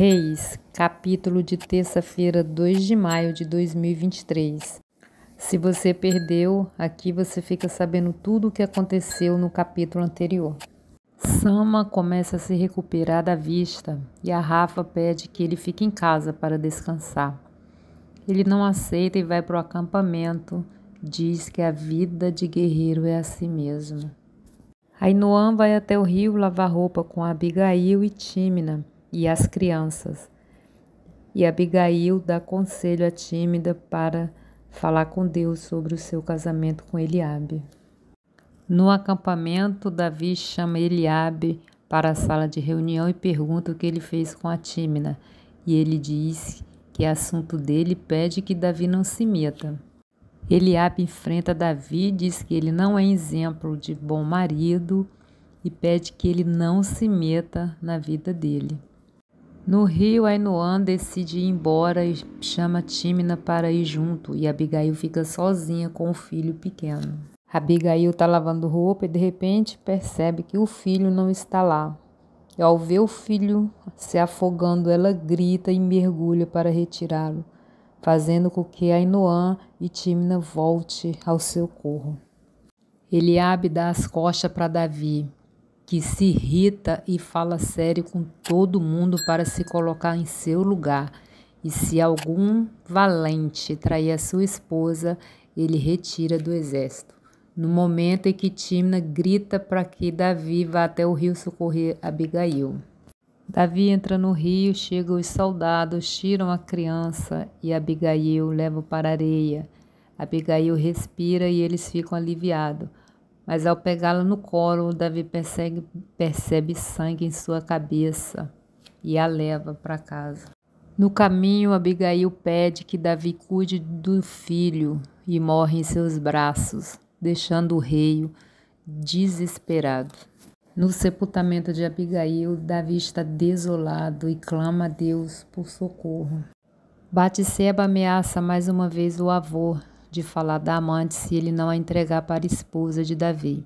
Reis, capítulo de terça-feira, 2 de maio de 2023. Se você perdeu, aqui você fica sabendo tudo o que aconteceu no capítulo anterior. Sama começa a se recuperar da vista e a Rafa pede que ele fique em casa para descansar. Ele não aceita e vai para o acampamento. Diz que a vida de guerreiro é assim mesmo. A Noam vai até o rio lavar roupa com Abigail e Tímina e as crianças. E Abigail dá conselho à tímida para falar com Deus sobre o seu casamento com Eliabe. No acampamento, Davi chama Eliabe para a sala de reunião e pergunta o que ele fez com a tímida, e ele diz que é assunto dele e pede que Davi não se meta. Eliabe enfrenta Davi, diz que ele não é exemplo de bom marido e pede que ele não se meta na vida dele. No rio, Ainoan decide ir embora e chama Tímina para ir junto, e Abigail fica sozinha com o filho pequeno. Abigail está lavando roupa e de repente percebe que o filho não está lá. E ao ver o filho se afogando, ela grita e mergulha para retirá-lo, fazendo com que Ainoan e Tímina volte ao seu corro. Eliabe dá as costas para Davi, que se irrita e fala sério com todo mundo para se colocar em seu lugar. E se algum valente trair a sua esposa, ele retira do exército. No momento em que Timna grita para que Davi vá até o rio socorrer Abigail. Davi entra no rio, chega os soldados, tiram a criança e Abigail leva para a areia. Abigail respira e eles ficam aliviados. Mas ao pegá-la no colo, Davi persegue, percebe sangue em sua cabeça e a leva para casa. No caminho, Abigail pede que Davi cuide do filho e morre em seus braços, deixando o rei desesperado. No sepultamento de Abigail, Davi está desolado e clama a Deus por socorro. Batseba ameaça mais uma vez o avô, de falar da amante se ele não a entregar para a esposa de Davi.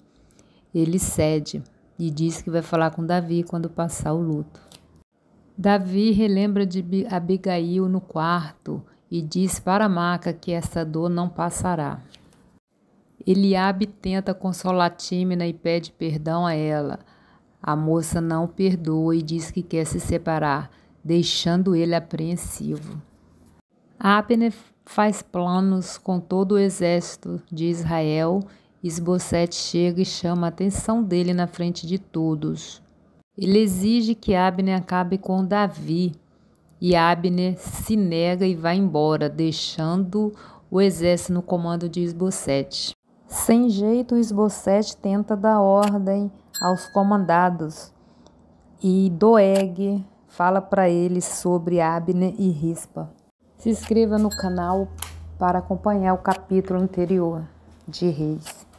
Ele cede e diz que vai falar com Davi quando passar o luto. Davi relembra de Abigail no quarto e diz para Maca que essa dor não passará. Eliabe tenta consolar Tímina e pede perdão a ela. A moça não perdoa e diz que quer se separar, deixando ele apreensivo. Abner faz planos com todo o exército de Israel. Esbocete chega e chama a atenção dele na frente de todos. Ele exige que Abner acabe com Davi, e Abner se nega e vai embora, deixando o exército no comando de Esbocete. Sem jeito, Esbocete tenta dar ordem aos comandados e Doeg fala para eles sobre Abner e Rispa. Se inscreva no canal para acompanhar o capítulo anterior de Reis.